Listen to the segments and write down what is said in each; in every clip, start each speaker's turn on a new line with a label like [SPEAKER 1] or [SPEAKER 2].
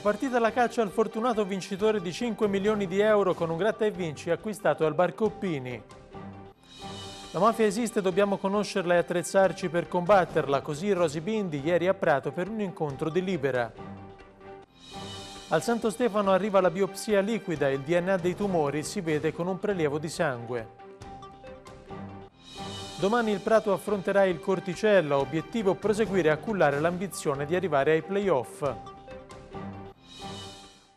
[SPEAKER 1] partita la caccia al fortunato vincitore di 5 milioni di euro con un gratta e vinci acquistato al Bar Coppini. La mafia esiste, dobbiamo conoscerla e attrezzarci per combatterla, così Rosi Bindi ieri a Prato per un incontro di Libera. Al Santo Stefano arriva la biopsia liquida, il DNA dei tumori si vede con un prelievo di sangue. Domani il Prato affronterà il Corticella, obiettivo proseguire a cullare l'ambizione di arrivare ai playoff.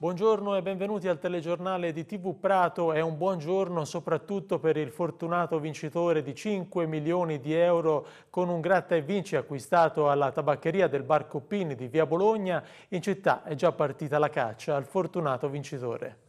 [SPEAKER 1] Buongiorno e benvenuti al telegiornale di TV Prato È un buongiorno soprattutto per il fortunato vincitore di 5 milioni di euro con un gratta e vinci acquistato alla tabaccheria del Bar Coppini di Via Bologna. In città è già partita la caccia al fortunato vincitore.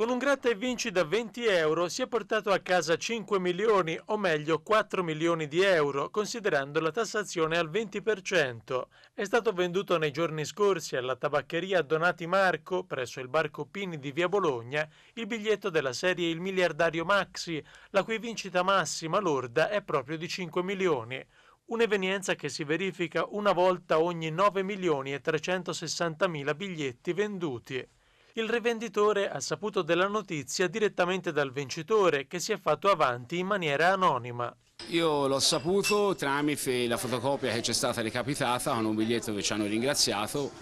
[SPEAKER 1] Con un gratta e vinci da 20 euro si è portato a casa 5 milioni, o meglio 4 milioni di euro, considerando la tassazione al 20%. È stato venduto nei giorni scorsi alla tabaccheria Donati Marco, presso il bar Coppini di via Bologna, il biglietto della serie Il miliardario Maxi, la cui vincita massima lorda è proprio di 5 milioni un'evenienza che si verifica una volta ogni 9 milioni e 360 mila biglietti venduti. Il rivenditore ha saputo della notizia direttamente dal vincitore che si è fatto avanti in maniera anonima.
[SPEAKER 2] Io l'ho saputo tramite la fotocopia che ci è stata recapitata con un biglietto che ci hanno ringraziato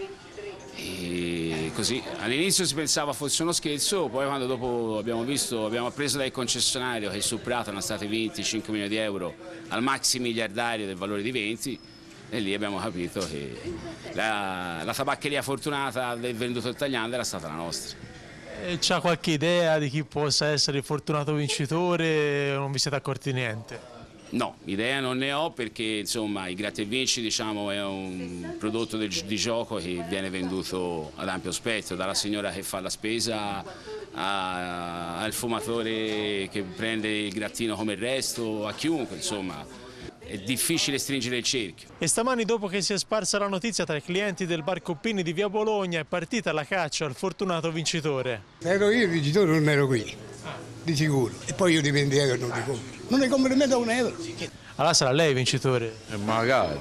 [SPEAKER 2] all'inizio si pensava fosse uno scherzo, poi quando dopo abbiamo visto, abbiamo appreso dal concessionario che su Prato erano stati 25 milioni di euro al maxi miliardario del valore di 20 e lì abbiamo capito che la, la tabaccheria fortunata del venduto italiano era stata la nostra.
[SPEAKER 1] C'ha qualche idea di chi possa essere il fortunato vincitore o non vi siete accorti niente?
[SPEAKER 2] No, idea non ne ho perché insomma, il Gratta e Vinci diciamo, è un prodotto del, di gioco che viene venduto ad ampio spettro, dalla signora che fa la spesa a, al fumatore che prende il grattino come il resto, a chiunque insomma è difficile stringere
[SPEAKER 1] il cerchio. E stamani dopo che si è sparsa la notizia tra i clienti del bar Coppini di via Bologna è partita la caccia al fortunato vincitore. Ero io il vincitore, non ero qui, di sicuro. E poi io dipendevo e non li compro. Non ne compro nemmeno un euro. Allora sarà lei vincitore? Eh, magari.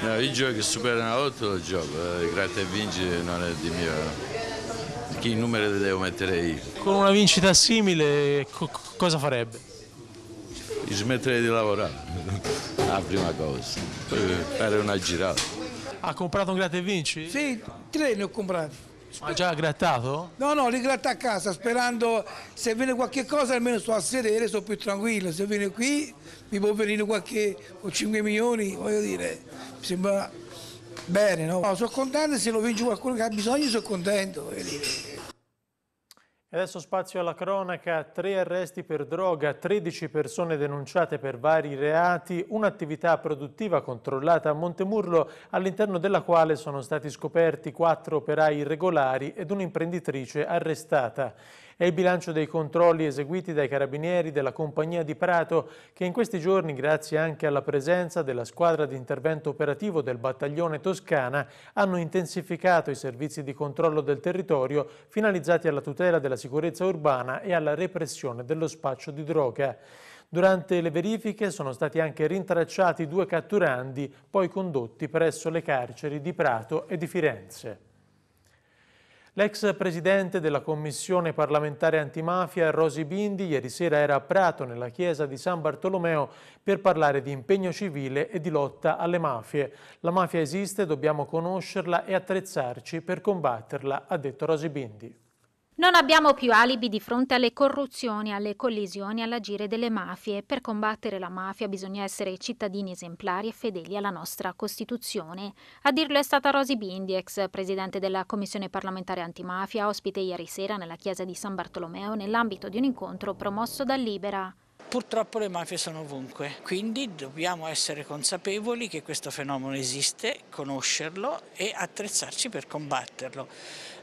[SPEAKER 1] no, I giochi superano volta lo gioco, eh, gratta e vinci non è di mio. Chi numero devo mettere io? Con una vincita simile co cosa farebbe? smettere di lavorare, la prima cosa, poi eh. fare una girata. Ha comprato un gratta e vinci? Sì, tre ne ho comprati. Ma già grattato? No, no, li gratta a casa, sperando se viene qualche
[SPEAKER 3] cosa almeno sto a sedere, sono più tranquillo. Se viene qui mi può venire qualche o 5 milioni, voglio dire, mi sembra bene, no? no sono contento, se lo vince qualcuno che ha bisogno sono contento, voglio
[SPEAKER 1] dire. Adesso spazio alla cronaca, tre arresti per droga, 13 persone denunciate per vari reati, un'attività produttiva controllata a Montemurlo all'interno della quale sono stati scoperti quattro operai irregolari ed un'imprenditrice arrestata è il bilancio dei controlli eseguiti dai carabinieri della compagnia di Prato che in questi giorni, grazie anche alla presenza della squadra di intervento operativo del battaglione Toscana, hanno intensificato i servizi di controllo del territorio finalizzati alla tutela della sicurezza urbana e alla repressione dello spaccio di droga. Durante le verifiche sono stati anche rintracciati due catturandi, poi condotti presso le carceri di Prato e di Firenze. L'ex presidente della commissione parlamentare antimafia Rosi Bindi ieri sera era a Prato nella chiesa di San Bartolomeo per parlare di impegno civile e di lotta alle mafie. La mafia esiste, dobbiamo conoscerla e attrezzarci per combatterla, ha detto Rosi Bindi.
[SPEAKER 4] Non abbiamo più alibi di fronte alle corruzioni, alle collisioni, all'agire delle mafie. Per combattere la mafia bisogna essere cittadini esemplari e fedeli alla nostra Costituzione. A dirlo è stata Rosy Bindi, ex presidente della Commissione parlamentare antimafia, ospite ieri sera nella chiesa di San Bartolomeo nell'ambito di un incontro promosso da Libera.
[SPEAKER 3] Purtroppo le mafie sono ovunque, quindi dobbiamo essere consapevoli che questo fenomeno esiste, conoscerlo e attrezzarci per combatterlo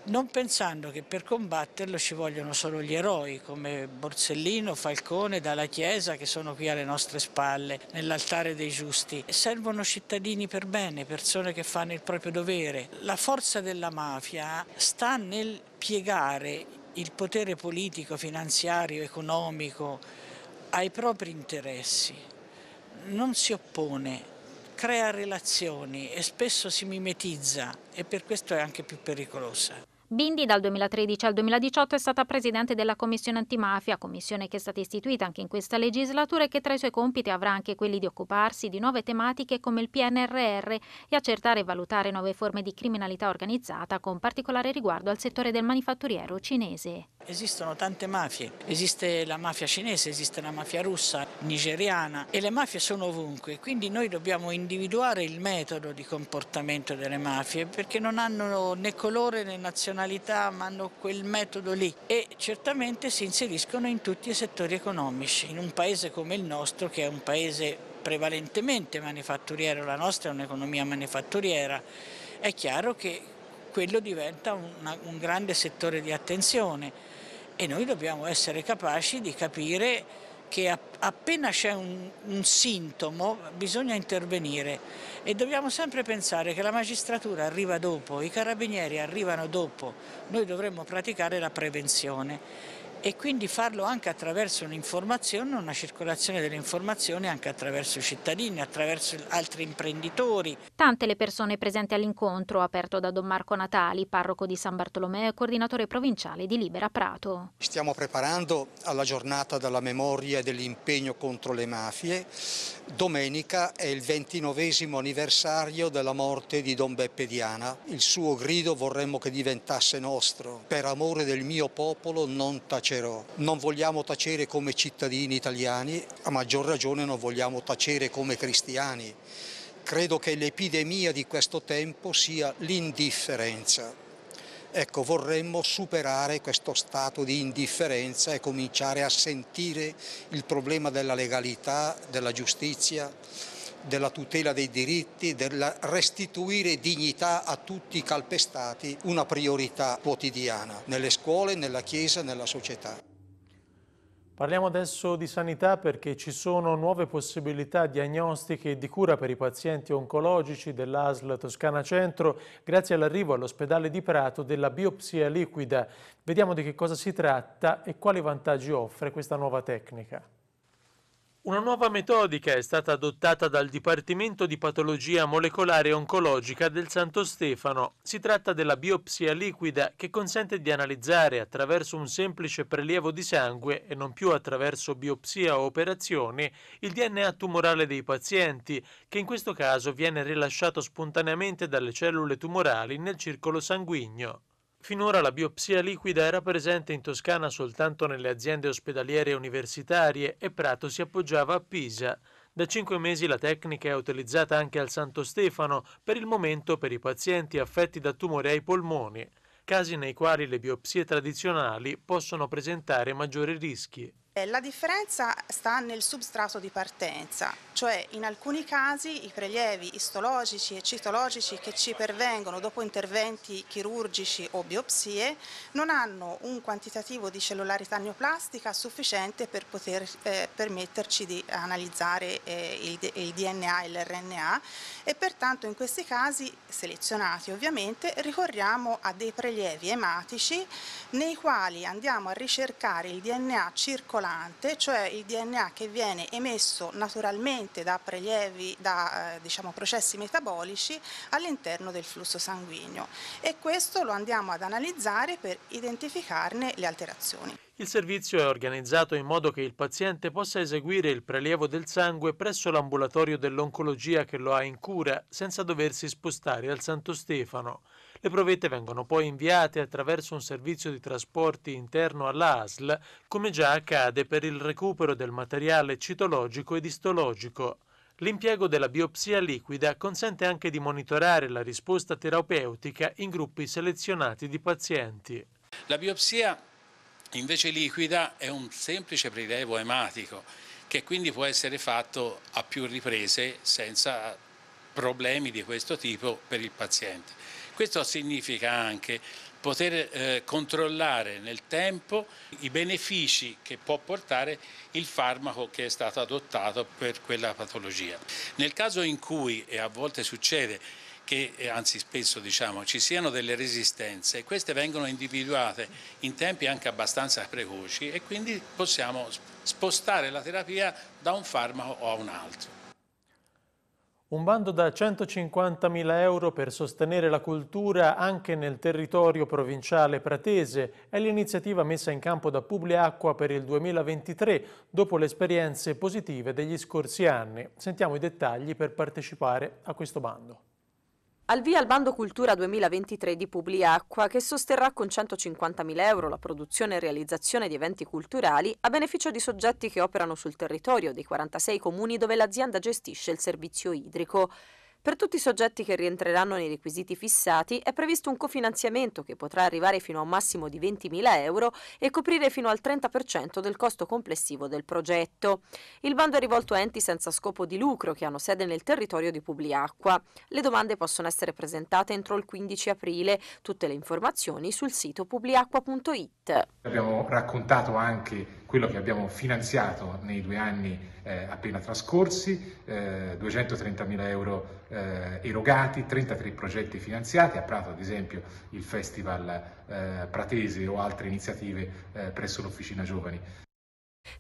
[SPEAKER 3] non pensando che per combatterlo ci vogliono solo gli eroi come Borsellino, Falcone, Dalla Chiesa che sono qui alle nostre spalle, nell'altare dei giusti. Servono cittadini per bene, persone che fanno il proprio dovere. La forza della mafia sta nel piegare il potere politico, finanziario, economico ai propri interessi. Non si oppone crea relazioni e spesso si mimetizza e per questo è anche più pericolosa.
[SPEAKER 4] Bindi dal 2013 al 2018 è stata presidente della Commissione Antimafia, commissione che è stata istituita anche in questa legislatura e che tra i suoi compiti avrà anche quelli di occuparsi di nuove tematiche come il PNRR e accertare e valutare nuove forme di criminalità organizzata con particolare riguardo al settore del manifatturiero cinese.
[SPEAKER 3] Esistono tante mafie, esiste la mafia cinese, esiste la mafia russa, nigeriana e le mafie sono ovunque, quindi noi dobbiamo individuare il metodo di comportamento delle mafie perché non hanno né colore né nazionalità personalità ma hanno quel metodo lì e certamente si inseriscono in tutti i settori economici. In un paese come il nostro che è un paese prevalentemente manifatturiero, la nostra è un'economia manifatturiera, è chiaro che quello diventa una, un grande settore di attenzione e noi dobbiamo essere capaci di capire che appena c'è un, un, sintomo bisogna intervenire e dobbiamo sempre pensare che la magistratura arriva dopo, i carabinieri arrivano dopo, noi dovremmo praticare la prevenzione e quindi farlo anche attraverso un'informazione, una circolazione delle informazioni anche attraverso i cittadini, attraverso altri imprenditori.
[SPEAKER 4] Tante le persone presenti all'incontro aperto da Don Marco Natali, parroco di San Bartolomeo e coordinatore provinciale di Libera Prato.
[SPEAKER 1] Stiamo preparando alla giornata della memoria e dell'impegno contro le mafie. Domenica è il ventinovesimo anniversario della morte di Don Beppe Diana. Il suo grido vorremmo che diventasse nostro. Per amore del mio popolo non tacciamo tacero. Non vogliamo tacere come cittadini italiani, a maggior ragione non vogliamo tacere come cristiani. Credo che l'epidemia di questo tempo sia l'indifferenza. Ecco, vorremmo superare questo stato di indifferenza e cominciare a sentire il problema della legalità, della giustizia della tutela dei diritti, del restituire dignità a tutti i calpestati, una priorità quotidiana nelle scuole, nella Chiesa, nella società. Parliamo adesso di sanità perché ci sono nuove possibilità diagnostiche e di cura per i pazienti oncologici dell'ASL Toscana Centro grazie all'arrivo all'ospedale di Prato della biopsia liquida. Vediamo di che cosa si tratta e quali vantaggi offre questa nuova tecnica. Una nuova metodica è stata adottata dal Dipartimento di Patologia Molecolare Oncologica del Santo Stefano. Si tratta della biopsia liquida che consente di analizzare attraverso un semplice prelievo di sangue e non più attraverso biopsia o operazioni il DNA tumorale dei pazienti, che in questo caso viene rilasciato spontaneamente dalle cellule tumorali nel circolo sanguigno. Finora la biopsia liquida era presente in Toscana soltanto nelle aziende ospedaliere universitarie e Prato si appoggiava a Pisa. Da cinque mesi la tecnica è utilizzata anche al Santo Stefano, per il momento per i pazienti affetti da tumore ai polmoni, casi nei quali le biopsie tradizionali possono presentare maggiori rischi.
[SPEAKER 3] Eh, la differenza sta nel substrato di partenza, cioè in alcuni casi i prelievi istologici e citologici che ci pervengono dopo interventi chirurgici o biopsie non hanno un quantitativo di cellularità neoplastica sufficiente per poter eh, permetterci di analizzare eh, il, il DNA e l'RNA e pertanto in questi casi, selezionati ovviamente, ricorriamo a dei prelievi ematici nei quali andiamo a ricercare il DNA circolare circolante, cioè il DNA che viene emesso naturalmente da prelievi, da eh, diciamo, processi metabolici all'interno del flusso sanguigno e questo lo andiamo ad analizzare per identificarne le alterazioni.
[SPEAKER 1] Il servizio è organizzato in modo che il paziente possa eseguire il prelievo del sangue presso l'ambulatorio dell'oncologia che lo ha in cura senza doversi spostare al Santo Stefano. Le provette vengono poi inviate attraverso un servizio di trasporti interno all'ASL, come già accade per il recupero del materiale citologico ed istologico. L'impiego della biopsia liquida consente anche di monitorare la risposta terapeutica in gruppi selezionati di pazienti. La biopsia invece liquida è un semplice
[SPEAKER 2] prelevo ematico che quindi può essere fatto a più riprese senza
[SPEAKER 1] problemi di questo tipo per il paziente. Questo significa anche poter eh, controllare nel tempo i benefici che può
[SPEAKER 2] portare
[SPEAKER 1] il farmaco che è stato adottato per quella patologia. Nel caso in cui, e a volte succede, che eh, anzi spesso diciamo, ci siano delle resistenze, queste vengono individuate in tempi anche abbastanza precoci e quindi possiamo spostare la terapia da un farmaco o a un altro. Un bando da 150.000 euro per sostenere la cultura anche nel territorio provinciale pratese è l'iniziativa messa in campo da Publiacqua per il 2023 dopo le esperienze positive degli scorsi anni. Sentiamo i dettagli per partecipare a questo bando
[SPEAKER 5] al via il bando Cultura 2023 di Publiacqua che sosterrà con 150.000 euro la produzione e realizzazione di eventi culturali a beneficio di soggetti che operano sul territorio dei 46 comuni dove l'azienda gestisce il servizio idrico. Per tutti i soggetti che rientreranno nei requisiti fissati è previsto un cofinanziamento che potrà arrivare fino a un massimo di 20.000 euro e coprire fino al 30% del costo complessivo del progetto. Il bando è rivolto a enti senza scopo di lucro che hanno sede nel territorio di Publiacqua. Le domande possono essere presentate entro il 15 aprile. Tutte le informazioni sul sito publiacqua.it.
[SPEAKER 2] Abbiamo raccontato anche quello che abbiamo finanziato nei due anni eh, appena trascorsi, eh, 230.000 euro eh, erogati, 33 progetti finanziati, a Prato ad esempio il Festival eh, Pratese o altre iniziative eh, presso l'Officina Giovani.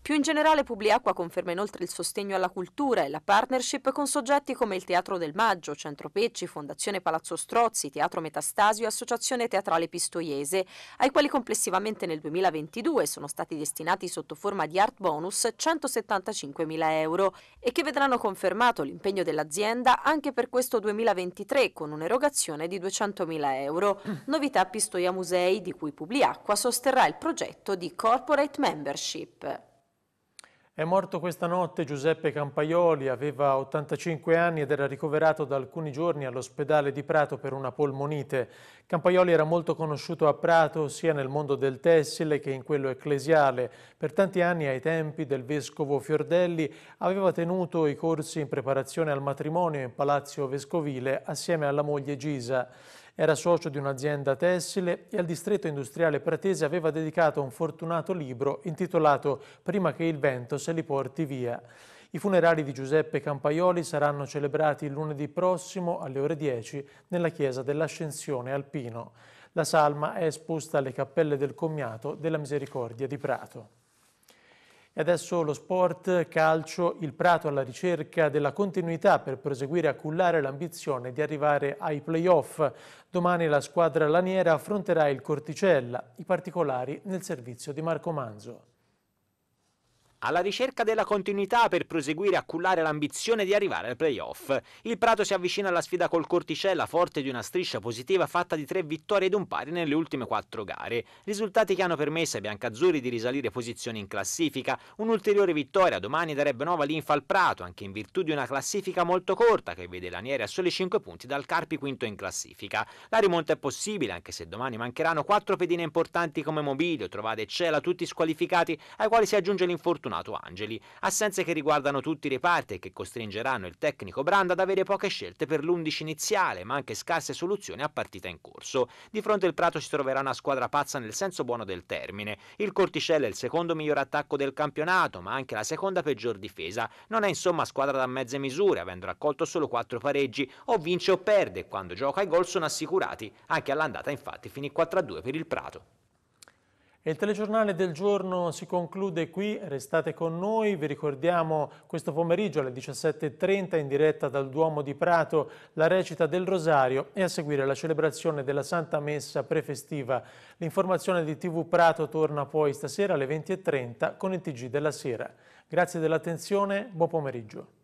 [SPEAKER 5] Più in generale Publiacqua conferma inoltre il sostegno alla cultura e la partnership con soggetti come il Teatro del Maggio, Centro Pecci, Fondazione Palazzo Strozzi, Teatro Metastasio e Associazione Teatrale Pistoiese, ai quali complessivamente nel 2022 sono stati destinati sotto forma di art bonus 175.000 euro e che vedranno confermato l'impegno dell'azienda anche per questo 2023 con un'erogazione di 200.000 euro. Mm. Novità Pistoia Musei di cui Publiacqua sosterrà il progetto di corporate membership.
[SPEAKER 1] È morto questa notte Giuseppe Campaioli, aveva 85 anni ed era ricoverato da alcuni giorni all'ospedale di Prato per una polmonite. Campaioli era molto conosciuto a Prato sia nel mondo del tessile che in quello ecclesiale. Per tanti anni, ai tempi del vescovo Fiordelli, aveva tenuto i corsi in preparazione al matrimonio in palazzo vescovile assieme alla moglie Gisa. Era socio di un'azienda tessile e al distretto industriale pratese aveva dedicato un fortunato libro intitolato Prima che il vento se li porti via. I funerali di Giuseppe Campaioli saranno celebrati lunedì prossimo alle ore 10 nella chiesa dell'Ascensione Alpino. La salma è esposta alle cappelle del commiato della Misericordia di Prato. E adesso lo sport, calcio, il Prato alla ricerca della continuità per proseguire a cullare l'ambizione di arrivare ai playoff. Domani la squadra laniera affronterà il Corticella, i particolari nel servizio di Marco Manzo.
[SPEAKER 2] Alla ricerca della continuità per proseguire a cullare l'ambizione di arrivare al playoff, il Prato si avvicina alla sfida col Corticella forte di una striscia positiva fatta di tre vittorie ed un pari nelle ultime quattro gare, risultati che hanno permesso ai biancazzurri di risalire posizioni in classifica. Un'ulteriore vittoria domani darebbe nuova linfa al Prato, anche in virtù di una classifica molto corta che vede Lanieri a soli 5 punti dal Carpi quinto in classifica. La rimonta è possibile anche se domani mancheranno quattro pedine importanti come Mobilio, Trovade e Cela, tutti squalificati, ai quali si aggiunge l'infortunio Fortunato Angeli, assenze che riguardano tutti i reparti e che costringeranno il tecnico Branda ad avere poche scelte per l'11 iniziale, ma anche scarse soluzioni a partita in corso. Di fronte il Prato si troverà una squadra pazza nel senso buono del termine. Il Corticella è il secondo miglior attacco del campionato, ma anche la seconda peggior difesa. Non è insomma squadra da mezze misure, avendo raccolto solo quattro pareggi, o vince o perde, quando gioca i gol sono assicurati. Anche all'andata infatti finì 4-2 per il Prato
[SPEAKER 1] il telegiornale del giorno si conclude qui, restate con noi, vi ricordiamo questo pomeriggio alle 17.30 in diretta dal Duomo di Prato la recita del Rosario e a seguire la celebrazione della Santa Messa prefestiva. L'informazione di TV Prato torna poi stasera alle 20.30 con il TG della sera. Grazie dell'attenzione, buon pomeriggio.